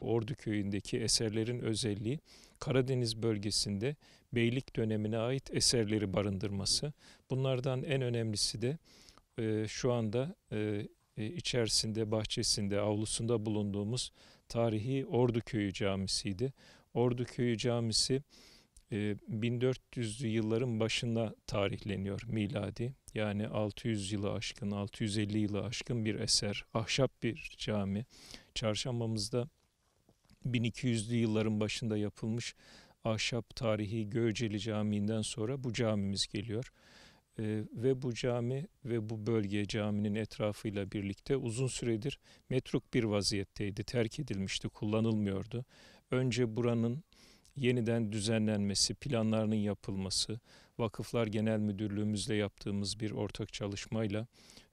Ordu köyündeki eserlerin özelliği Karadeniz bölgesinde beylik dönemine ait eserleri barındırması. Bunlardan en önemlisi de e, şu anda e, e içerisinde, bahçesinde, avlusunda bulunduğumuz tarihi Ordu Köyü Camisi'ydi. Ordu Köyü Camisi 1400'lü e, yılların başında tarihleniyor miladi. Yani 600 yılı aşkın, 650 yılı aşkın bir eser. Ahşap bir cami. Çarşambamızda 1200'lü yılların başında yapılmış ahşap tarihi Göceli Camii'nden sonra bu camimiz geliyor. Ee, ve bu cami ve bu bölge caminin etrafıyla birlikte uzun süredir metruk bir vaziyetteydi. Terk edilmişti, kullanılmıyordu. Önce buranın yeniden düzenlenmesi, planlarının yapılması, Vakıflar Genel Müdürlüğümüzle yaptığımız bir ortak çalışmayla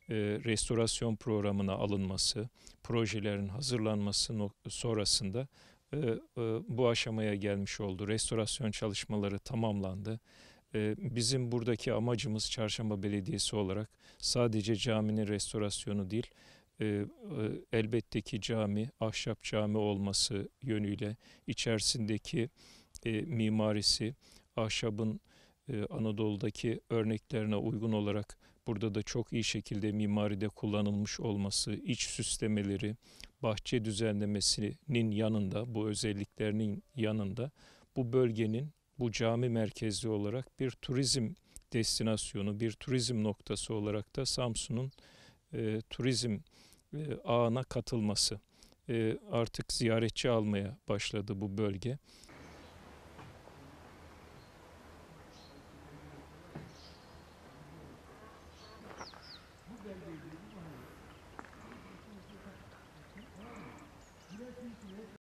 e, restorasyon programına alınması, projelerin hazırlanması sonrasında e, e, bu aşamaya gelmiş oldu. Restorasyon çalışmaları tamamlandı. E, bizim buradaki amacımız Çarşamba Belediyesi olarak sadece caminin restorasyonu değil, e, e, elbette ki cami, ahşap cami olması yönüyle içerisindeki e, mimarisi, ahşabın e, Anadolu'daki örneklerine uygun olarak burada da çok iyi şekilde mimaride kullanılmış olması, iç süslemeleri, bahçe düzenlemesinin yanında, bu özelliklerinin yanında bu bölgenin bu cami merkezli olarak bir turizm destinasyonu, bir turizm noktası olarak da Samsun'un e, turizm e, ağına katılması. E, artık ziyaretçi almaya başladı bu bölge.